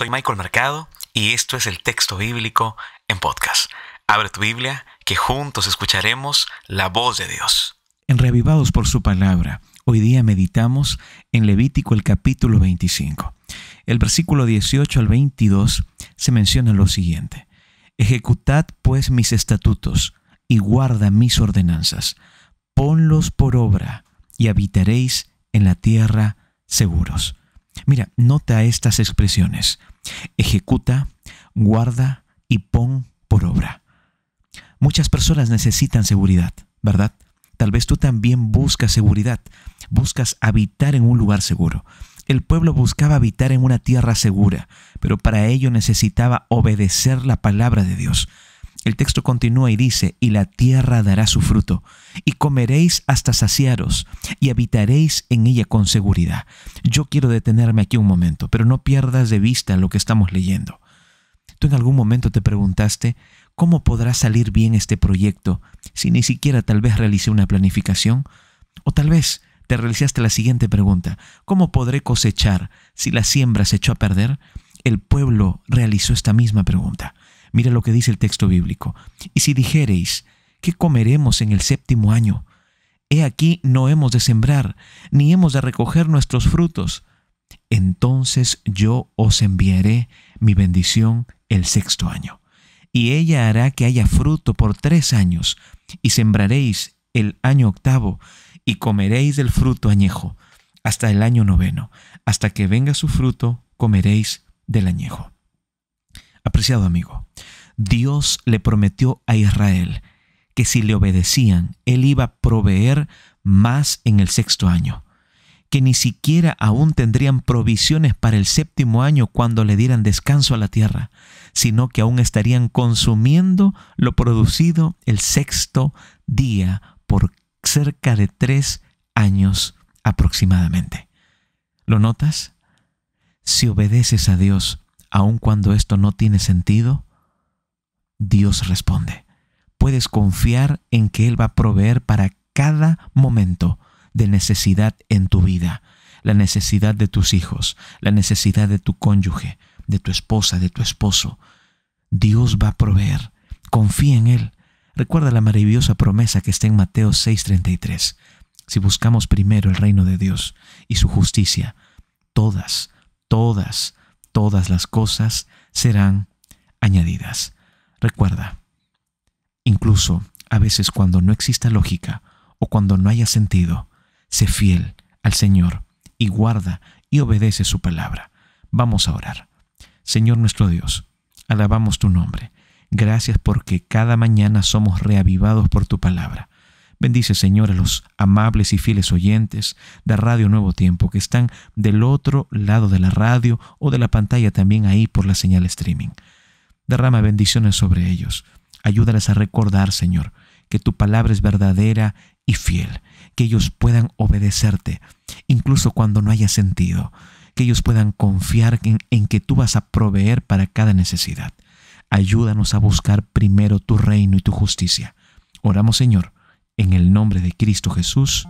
soy Michael Mercado y esto es el texto bíblico en podcast. Abre tu Biblia, que juntos escucharemos la voz de Dios. En por su palabra, hoy día meditamos en Levítico el capítulo 25. El versículo 18 al 22 se menciona lo siguiente. Ejecutad pues mis estatutos y guarda mis ordenanzas. Ponlos por obra y habitaréis en la tierra seguros. Mira, nota estas expresiones. Ejecuta, guarda y pon por obra. Muchas personas necesitan seguridad, ¿verdad? Tal vez tú también buscas seguridad, buscas habitar en un lugar seguro. El pueblo buscaba habitar en una tierra segura, pero para ello necesitaba obedecer la palabra de Dios. El texto continúa y dice, y la tierra dará su fruto, y comeréis hasta saciaros, y habitaréis en ella con seguridad. Yo quiero detenerme aquí un momento, pero no pierdas de vista lo que estamos leyendo. Tú en algún momento te preguntaste, ¿cómo podrá salir bien este proyecto si ni siquiera tal vez realicé una planificación? O tal vez te realizaste la siguiente pregunta, ¿cómo podré cosechar si la siembra se echó a perder? El pueblo realizó esta misma pregunta. Mira lo que dice el texto bíblico. Y si dijereis, ¿qué comeremos en el séptimo año? He aquí no hemos de sembrar, ni hemos de recoger nuestros frutos. Entonces yo os enviaré mi bendición el sexto año, y ella hará que haya fruto por tres años, y sembraréis el año octavo, y comeréis del fruto añejo, hasta el año noveno, hasta que venga su fruto, comeréis del añejo. Apreciado amigo, Dios le prometió a Israel que si le obedecían, él iba a proveer más en el sexto año, que ni siquiera aún tendrían provisiones para el séptimo año cuando le dieran descanso a la tierra, sino que aún estarían consumiendo lo producido el sexto día por cerca de tres años aproximadamente. ¿Lo notas? Si obedeces a Dios, aun cuando esto no tiene sentido, Dios responde. Puedes confiar en que Él va a proveer para cada momento de necesidad en tu vida, la necesidad de tus hijos, la necesidad de tu cónyuge, de tu esposa, de tu esposo. Dios va a proveer. Confía en Él. Recuerda la maravillosa promesa que está en Mateo 6:33. Si buscamos primero el reino de Dios y su justicia, todas, todas, todas las cosas serán añadidas. Recuerda, incluso a veces cuando no exista lógica o cuando no haya sentido, sé fiel al Señor y guarda y obedece su palabra. Vamos a orar. Señor nuestro Dios, alabamos tu nombre. Gracias porque cada mañana somos reavivados por tu palabra. Bendice, Señor, a los amables y fieles oyentes de Radio Nuevo Tiempo que están del otro lado de la radio o de la pantalla también ahí por la señal streaming derrama bendiciones sobre ellos. Ayúdales a recordar, Señor, que tu palabra es verdadera y fiel, que ellos puedan obedecerte, incluso cuando no haya sentido, que ellos puedan confiar en, que tú vas a proveer para cada necesidad. Ayúdanos a buscar primero tu reino y tu justicia. Oramos, Señor, en el nombre de Cristo Jesús.